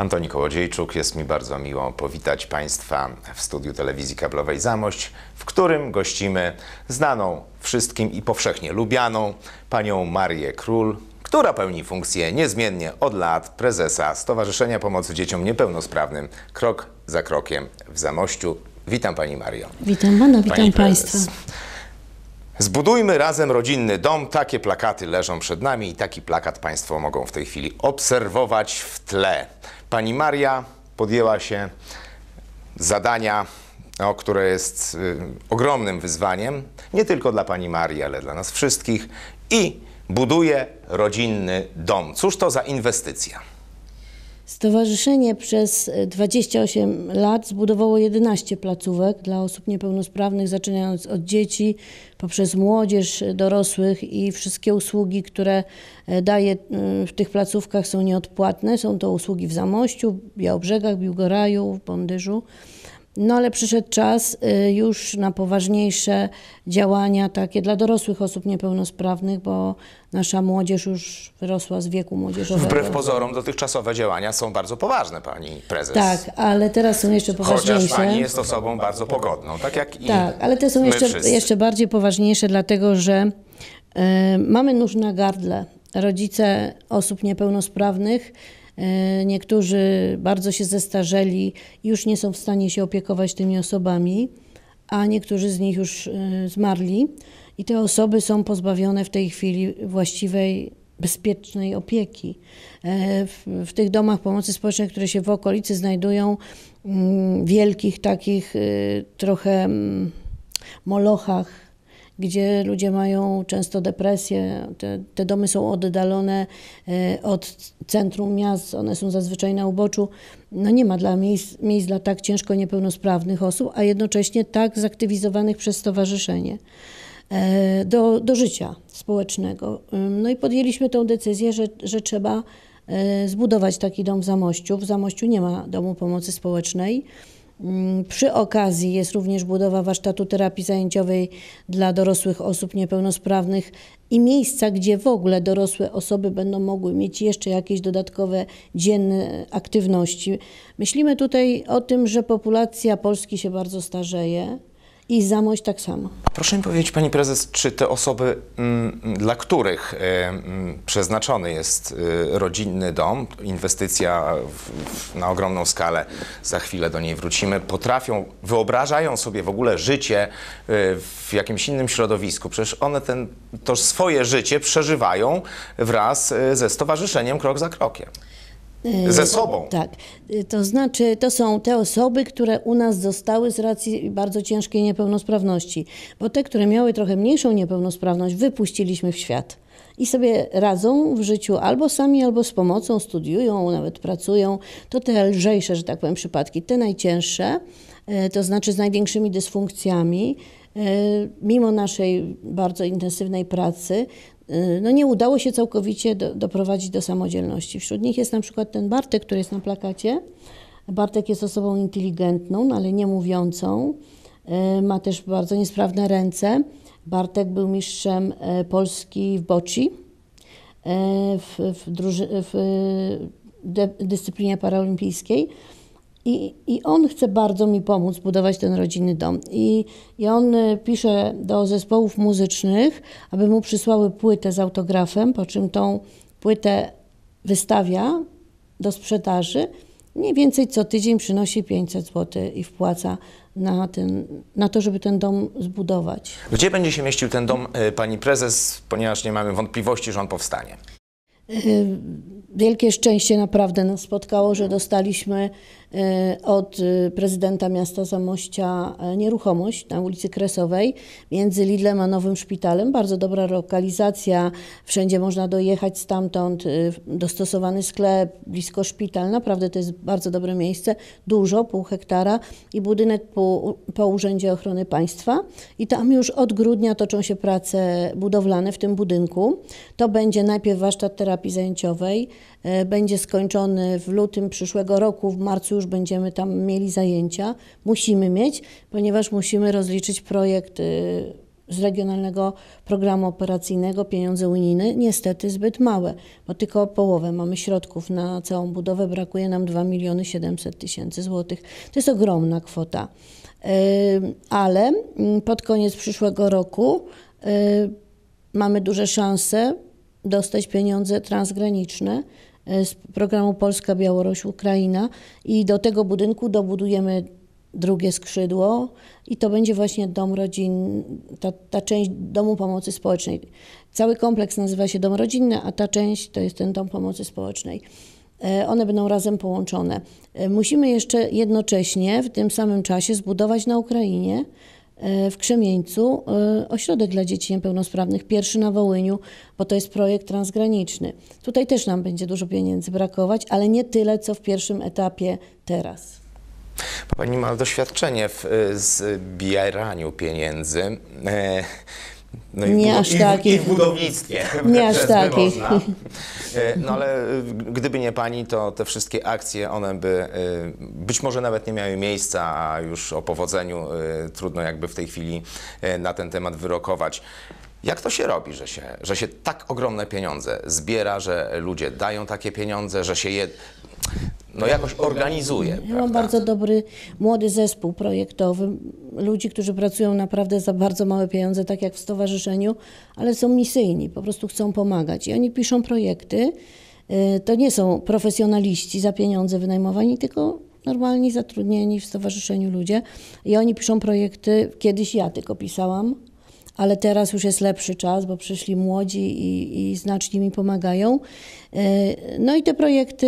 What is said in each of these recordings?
Antoni Kołodziejczuk. Jest mi bardzo miło powitać Państwa w studiu telewizji kablowej Zamość, w którym gościmy znaną wszystkim i powszechnie lubianą panią Marię Król, która pełni funkcję niezmiennie od lat prezesa Stowarzyszenia Pomocy Dzieciom Niepełnosprawnym Krok za Krokiem w Zamościu. Witam Pani Mario. Witam Pana, witam Państwa. Zbudujmy razem rodzinny dom. Takie plakaty leżą przed nami i taki plakat Państwo mogą w tej chwili obserwować w tle. Pani Maria podjęła się zadania, o które jest y, ogromnym wyzwaniem, nie tylko dla pani Marii, ale dla nas wszystkich i buduje rodzinny dom. Cóż to za inwestycja? Stowarzyszenie przez 28 e, lat zbudowało 11 placówek dla osób niepełnosprawnych, zaczynając od dzieci, poprzez młodzież, e, dorosłych i wszystkie usługi, które e, daje w tych placówkach są nieodpłatne. Są to usługi w Zamościu, Białobrzegach, Biłgoraju, Bondyżu. No ale przyszedł czas y, już na poważniejsze działania takie dla dorosłych osób niepełnosprawnych, bo nasza młodzież już wyrosła z wieku młodzieżowego. Wbrew pozorom dotychczasowe działania są bardzo poważne, pani prezes. Tak, ale teraz są jeszcze poważniejsze. Chociaż pani jest osobą bardzo pogodną, tak jak i Tak, ale te są jeszcze, jeszcze bardziej poważniejsze, dlatego że y, mamy nóż na gardle. Rodzice osób niepełnosprawnych E, niektórzy bardzo się zestarzeli i już nie są w stanie się opiekować tymi osobami, a niektórzy z nich już e, zmarli i te osoby są pozbawione w tej chwili właściwej bezpiecznej opieki. E, w, w, tych domach pomocy społecznej, które się w okolicy znajdują, mm, wielkich takich trochę mm, molochach, gdzie ludzie mają często depresję. Te, te domy są oddalone e, od centrum miast, one są zazwyczaj na uboczu. No nie ma dla miejsc, miejsc dla tak ciężko niepełnosprawnych osób, a jednocześnie tak zaktywizowanych przez stowarzyszenie e, do, do życia społecznego. No i podjęliśmy tę decyzję, że, że trzeba e, zbudować taki dom w Zamościu. W Zamościu nie ma domu pomocy społecznej. Mm, przy okazji jest również budowa warsztatu terapii zajęciowej dla dorosłych osób niepełnosprawnych i miejsca, gdzie w ogóle dorosłe osoby będą mogły mieć jeszcze jakieś dodatkowe dzienne aktywności. Myślimy tutaj o tym, że populacja Polski się bardzo starzeje i Zamość tak samo. Proszę mi powiedzieć, Pani Prezes, czy te osoby, mm, dla których e, mm, przeznaczony jest e, rodzinny dom, inwestycja na ogromną skalę, za chwilę do niej wrócimy, potrafią, wyobrażają sobie w ogóle życie e, w jakimś innym środowisku? Przecież one ten, to swoje życie przeżywają wraz ze stowarzyszeniem krok za krokiem. Ze e, sobą. Tak. E, to znaczy, to są te osoby, które u nas zostały z racji bardzo ciężkiej niepełnosprawności, bo te, które miały trochę mniejszą niepełnosprawność, wypuściliśmy w świat i sobie radzą w życiu albo sami, albo z pomocą, studiują, nawet pracują. To te lżejsze, że tak powiem, przypadki, te najcięższe, e, to znaczy z największymi dysfunkcjami E, mimo naszej bardzo intensywnej pracy, e, no nie udało się całkowicie do, doprowadzić do samodzielności. Wśród nich jest na przykład ten Bartek, który jest na plakacie. Bartek jest osobą inteligentną, no ale nie mówiącą. E, ma też bardzo niesprawne ręce. Bartek był mistrzem Polski w bocci w, w, w, w dyscyplinie paraolimpijskiej. I, I on chce bardzo mi pomóc budować ten rodzinny dom. I, I on e, pisze do zespołów muzycznych, aby mu przysłały płytę z autografem, po czym tą płytę wystawia do sprzedaży. Mniej więcej co tydzień przynosi 500 zł i wpłaca na, ten, na to, żeby ten dom zbudować. Gdzie będzie się mieścił ten dom, e, pani prezes, ponieważ nie mamy wątpliwości, że on powstanie? E, wielkie szczęście naprawdę nas spotkało, że dostaliśmy Y, od y, prezydenta miasta Zamościa y, nieruchomość na ulicy Kresowej między Lidlem a Nowym Szpitalem. Bardzo dobra lokalizacja, wszędzie można dojechać stamtąd, dostosowany sklep, blisko szpital. Naprawdę to jest bardzo dobre miejsce, dużo, pół hektara i budynek po, po Urzędzie Ochrony Państwa. I tam już od grudnia toczą się prace budowlane w tym budynku. To będzie najpierw warsztat terapii zajęciowej, E, będzie skończony w lutym przyszłego roku, w marcu już będziemy tam mieli zajęcia. Musimy mieć, ponieważ musimy rozliczyć projekt e, z regionalnego programu operacyjnego pieniądze unijne, niestety zbyt małe, bo tylko połowę mamy środków na całą budowę, brakuje nam 2 miliony 700 tysięcy złotych. To jest ogromna kwota. E, ale mm, pod koniec przyszłego roku mamy duże szanse dostać pieniądze transgraniczne, E, z programu Polska, Białoruś, Ukraina i do tego budynku dobudujemy drugie skrzydło i to będzie właśnie dom rodzin, ta, ta część domu pomocy społecznej. Cały kompleks nazywa się dom rodzinny, a ta część to jest ten dom pomocy społecznej. E, one będą razem połączone. E, musimy jeszcze jednocześnie w tym samym czasie zbudować na Ukrainie w Krzemieńcu e, ośrodek dla dzieci niepełnosprawnych, pierwszy na Wołyniu, bo to jest projekt transgraniczny. Tutaj też nam będzie dużo pieniędzy brakować, ale nie tyle, co w pierwszym etapie teraz. Pani ma doświadczenie w zbieraniu pieniędzy. E, no i nie w, aż takich. I w budownictwie. Nie aż takich. E, no ale e, gdyby nie pani, to te wszystkie akcje, one by e, być może nawet nie miały miejsca, a już o powodzeniu trudno jakby w tej chwili na ten temat wyrokować. Jak to się robi, że się, że się tak ogromne pieniądze zbiera, że ludzie dają takie pieniądze, że się je no jakoś organizuje. Ja mam bardzo dobry młody zespół projektowy, ludzi, którzy pracują naprawdę za bardzo małe pieniądze, tak jak w stowarzyszeniu, ale są misyjni, po prostu chcą pomagać. I oni piszą projekty. Y, to nie są profesjonaliści za pieniądze wynajmowani, tylko normalni, zatrudnieni w stowarzyszeniu ludzie. I oni piszą projekty, kiedyś ja tylko pisałam, ale teraz już jest lepszy czas, bo przyszli młodzi i, i znacznie mi pomagają. E, no i te projekty,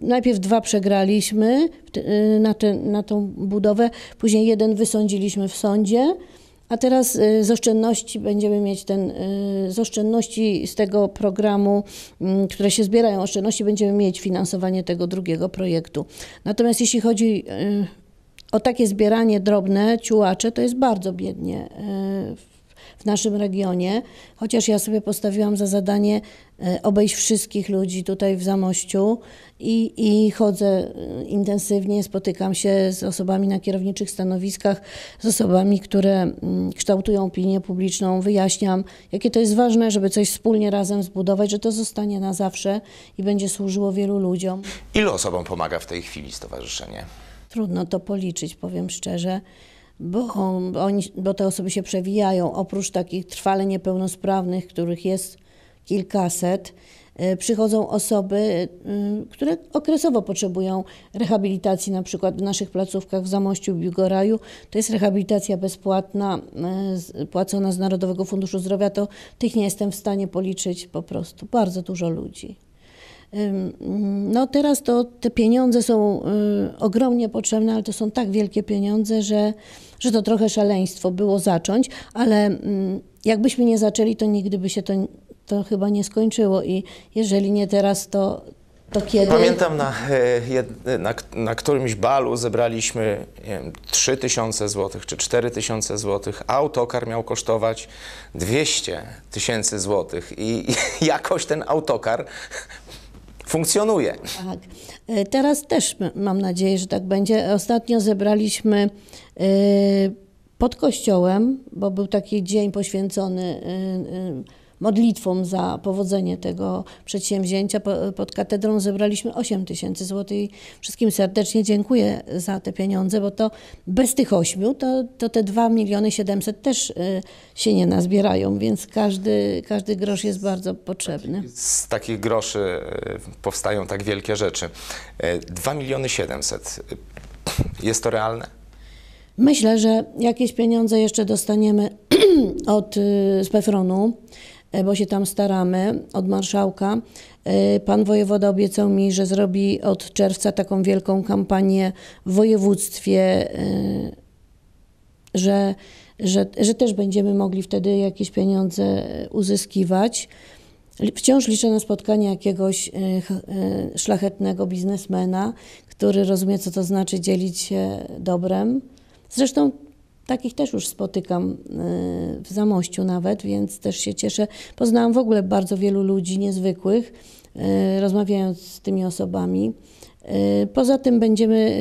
e, najpierw dwa przegraliśmy e, na, te, na tą budowę, później jeden wysądziliśmy w sądzie. A teraz z oszczędności będziemy mieć ten, z oszczędności z tego programu, mm, które się zbierają, oszczędności będziemy mieć finansowanie tego drugiego projektu. Natomiast jeśli chodzi o takie zbieranie drobne, ciułacze, to jest bardzo biednie w naszym regionie, chociaż ja sobie postawiłam za zadanie e, obejść wszystkich ludzi tutaj w Zamościu i, i chodzę e, intensywnie, spotykam się z osobami na kierowniczych stanowiskach, z osobami, które mm, kształtują opinię publiczną, wyjaśniam, jakie to jest ważne, żeby coś wspólnie razem zbudować, że to zostanie na zawsze i będzie służyło wielu ludziom. Ilu osobom pomaga w tej chwili stowarzyszenie? Trudno to policzyć, powiem szczerze bo, oni, bo te osoby się przewijają. Oprócz takich trwale niepełnosprawnych, których jest kilkaset, e, przychodzą osoby, e, które okresowo potrzebują rehabilitacji, na przykład w naszych placówkach w Zamościu, w Biugoraju. To jest rehabilitacja bezpłatna, e, płacona z Narodowego Funduszu Zdrowia. To tych nie jestem w stanie policzyć po prostu. Bardzo dużo ludzi. No teraz to te pieniądze są y, ogromnie potrzebne, ale to są tak wielkie pieniądze, że, że to trochę szaleństwo było zacząć, ale jakbyśmy nie zaczęli, to nigdy by się to, to chyba nie skończyło i jeżeli nie teraz, to, kiedy Pamiętam na, e, na, na, którymś balu zebraliśmy wiem, 3 tysiące złotych czy 4000 tysiące złotych. Autokar miał kosztować 200 tysięcy złotych i jakoś ten autokar funkcjonuje. Tak. E, teraz też mam nadzieję, że tak będzie. Ostatnio zebraliśmy e, pod kościołem, bo był taki dzień poświęcony e, modlitwą za powodzenie tego przedsięwzięcia. Pod katedrą zebraliśmy 8 tysięcy złotych i wszystkim serdecznie dziękuję za te pieniądze, bo to bez tych 8 to, to te 2 miliony 700 też y, się nie nazbierają, więc każdy, każdy grosz jest bardzo potrzebny. Tak, z takich groszy y, powstają tak wielkie rzeczy. 2 y, miliony 700. Jest to realne? Myślę, że jakieś pieniądze jeszcze dostaniemy od Pefronu. E, bo się tam staramy, od marszałka. E, pan wojewoda obiecał mi, że zrobi od czerwca taką wielką kampanię w województwie, e, że, że, że też będziemy mogli wtedy jakieś pieniądze uzyskiwać. Wciąż liczę na spotkanie jakiegoś szlachetnego biznesmena, który rozumie, co to znaczy dzielić się dobrem. Zresztą Takich też już spotykam y, w Zamościu nawet, więc też się cieszę. Poznałam w ogóle bardzo wielu ludzi niezwykłych, y, rozmawiając z tymi osobami. Y, poza tym będziemy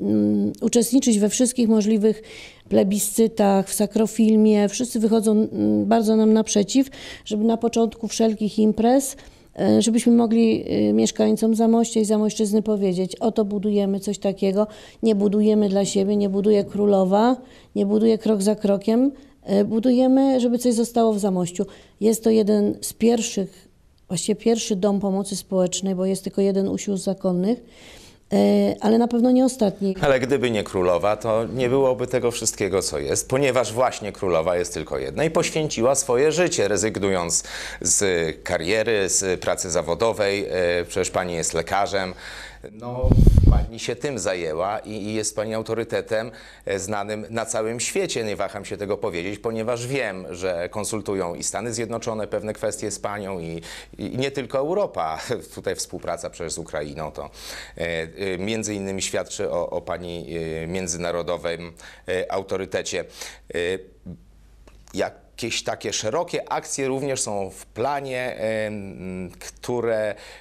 mm, uczestniczyć we wszystkich możliwych plebiscytach, w sakrofilmie. Wszyscy wychodzą mm, bardzo nam naprzeciw, żeby na początku wszelkich imprez E, żebyśmy mogli e, mieszkańcom Zamościa i Zamościzny powiedzieć, oto budujemy coś takiego, nie budujemy dla siebie, nie buduje Królowa, nie buduje krok za krokiem, e, budujemy, żeby coś zostało w Zamościu. Jest to jeden z pierwszych, właściwie pierwszy dom pomocy społecznej, bo jest tylko jeden usił zakonnych, E, ale na pewno nie ostatni. Ale gdyby nie królowa, to nie byłoby tego wszystkiego, co jest, ponieważ właśnie królowa jest tylko jedna i poświęciła swoje życie, rezygnując z kariery, z pracy zawodowej. E, przecież pani jest lekarzem. No, pani się tym zajęła i, i jest pani autorytetem e, znanym na całym świecie. Nie waham się tego powiedzieć, ponieważ wiem, że konsultują i Stany Zjednoczone pewne kwestie z panią i, i nie tylko Europa. Tutaj współpraca przecież z Ukrainą to e, e, między innymi świadczy o, o pani międzynarodowym autorytecie. jak jakieś takie szerokie akcje również są w planie, które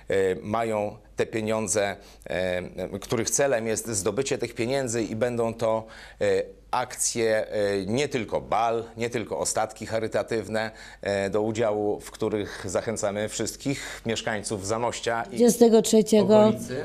e, mają te pieniądze, e, których celem jest zdobycie tych pieniędzy i będą to e, akcje e, nie tylko bal, nie tylko ostatki charytatywne, e, do udziału w których zachęcamy wszystkich mieszkańców Zamościa i 23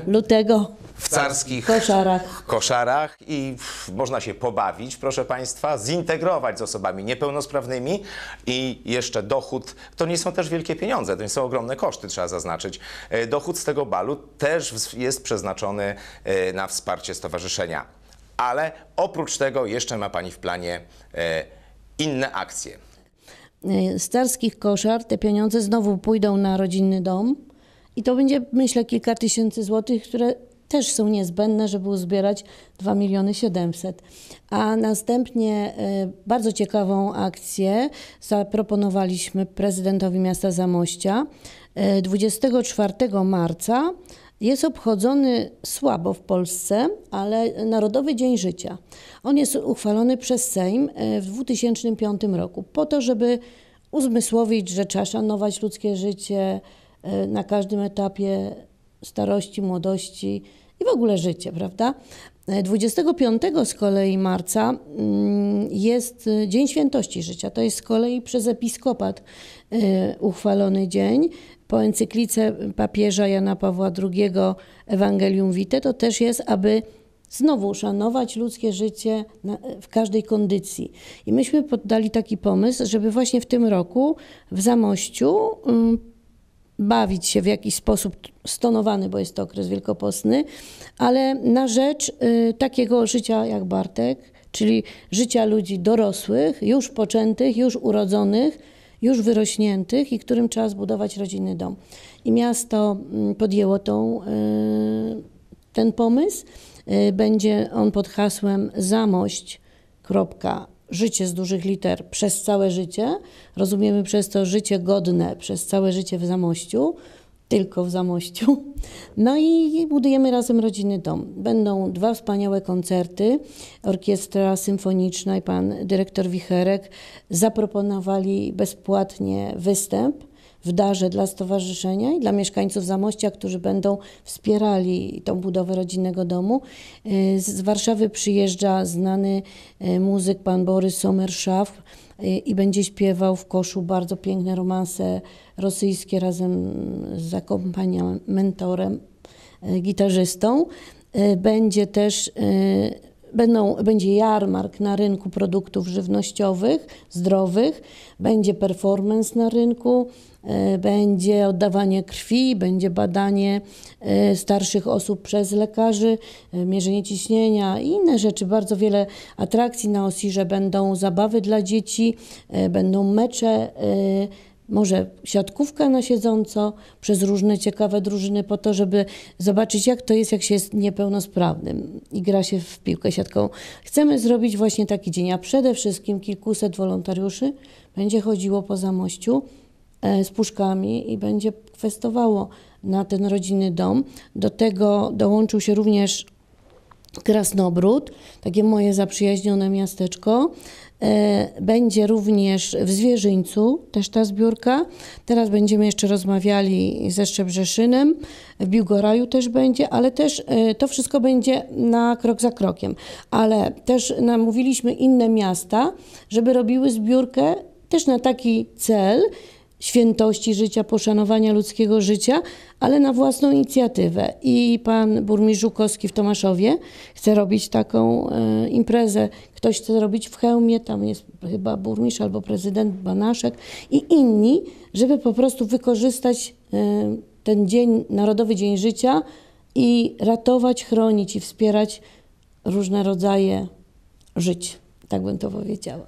lutego w carskich koszarach. koszarach i można się pobawić, proszę Państwa, zintegrować z osobami niepełnosprawnymi i jeszcze dochód, to nie są też wielkie pieniądze, to nie są ogromne koszty, trzeba zaznaczyć. E, dochód z tego balu też jest przeznaczony na wsparcie stowarzyszenia ale oprócz tego jeszcze ma Pani w planie e, inne akcje. Starskich e, koszar, te pieniądze znowu pójdą na rodzinny dom i to będzie, myślę, kilka tysięcy złotych, które też są niezbędne, żeby uzbierać 2 miliony 700. A następnie e, bardzo ciekawą akcję zaproponowaliśmy prezydentowi miasta Zamościa. 24 marca jest obchodzony słabo w Polsce, ale Narodowy Dzień Życia. On jest uchwalony przez Sejm e, w 2005 roku po to, żeby uzmysłowić, że trzeba szanować ludzkie życie e, na każdym etapie starości, młodości i w ogóle życie, prawda? 25 z kolei marca mm, jest y, Dzień Świętości Życia. To jest z kolei przez episkopat y, uchwalony dzień. Po encyklice papieża Jana Pawła II Ewangelium Vitae to też jest, aby znowu szanować ludzkie życie w każdej kondycji. I myśmy poddali taki pomysł, żeby właśnie w tym roku w Zamościu bawić się w jakiś sposób stonowany, bo jest to okres wielkopostny, ale na rzecz y, takiego życia jak Bartek, czyli życia ludzi dorosłych, już poczętych, już urodzonych, już wyrośniętych i którym trzeba zbudować rodzinny dom. I miasto mm, podjęło tą, y, ten pomysł. Y, będzie on pod hasłem Zamość życie z dużych liter przez całe życie, rozumiemy przez to życie godne przez całe życie w Zamościu, tylko w Zamościu. No i budujemy razem rodziny dom. Będą dwa wspaniałe koncerty. Orkiestra Symfoniczna i pan dyrektor Wicherek zaproponowali bezpłatnie występ w darze dla stowarzyszenia i dla mieszkańców Zamościa, którzy będą wspierali tą budowę rodzinnego domu. Y, z Warszawy przyjeżdża znany y, muzyk pan Borys Somerszaw y, i będzie śpiewał w koszu bardzo piękne romanse rosyjskie razem z akompaniamentorem, gitarzystą. Będzie też Będą, będzie jarmark na rynku produktów żywnościowych, zdrowych, będzie performance na rynku, e, będzie oddawanie krwi, będzie badanie e, starszych osób przez lekarzy, e, mierzenie ciśnienia i inne rzeczy. Bardzo wiele atrakcji na Osirze będą zabawy dla dzieci, będą mecze może siatkówkę na siedząco, przez różne ciekawe drużyny po to, żeby zobaczyć jak to jest, jak się jest niepełnosprawnym i gra się w piłkę siatką. Chcemy zrobić właśnie taki dzień, a przede wszystkim kilkuset wolontariuszy będzie chodziło po Zamościu e, z puszkami i będzie kwestowało na ten rodzinny dom. Do tego dołączył się również Krasnobród, takie moje zaprzyjaźnione miasteczko. E, będzie również w Zwierzyńcu też ta zbiórka. Teraz będziemy jeszcze rozmawiali ze Szczebrzeszynem. W Biłgoraju też będzie, ale też e, to wszystko będzie na krok za krokiem. Ale też namówiliśmy inne miasta, żeby robiły zbiórkę też na taki cel świętości życia, poszanowania ludzkiego życia, ale na własną inicjatywę. I pan burmistrz Żukowski w Tomaszowie chce robić taką e, imprezę. Ktoś chce robić w Chełmie, tam jest chyba burmistrz albo prezydent Banaszek i inni, żeby po prostu wykorzystać e, ten dzień, Narodowy Dzień Życia i ratować, chronić i wspierać różne rodzaje żyć. Tak bym to powiedziała.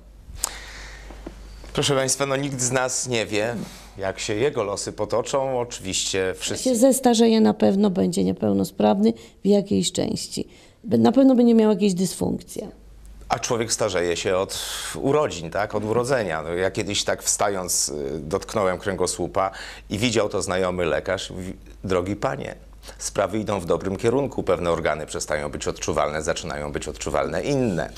Proszę Państwa, no nikt z nas nie wie, jak się jego losy potoczą. Oczywiście wszyscy. Ja się zestarzeje na pewno, będzie niepełnosprawny w jakiejś części. Na pewno będzie miał jakieś dysfunkcje. A człowiek starzeje się od urodzin, tak? Od urodzenia. No, ja kiedyś tak wstając y, dotknąłem kręgosłupa i widział to znajomy lekarz. Drogi panie, Sprawy idą w dobrym kierunku, pewne organy przestają być odczuwalne, zaczynają być odczuwalne inne.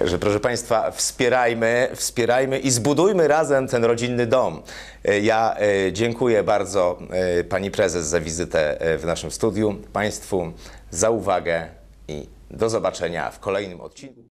Że proszę Państwa, wspierajmy, wspierajmy i zbudujmy razem ten rodzinny dom. E, ja e, dziękuję bardzo e, Pani Prezes za wizytę w naszym studiu, Państwu za uwagę i do zobaczenia w kolejnym odcinku.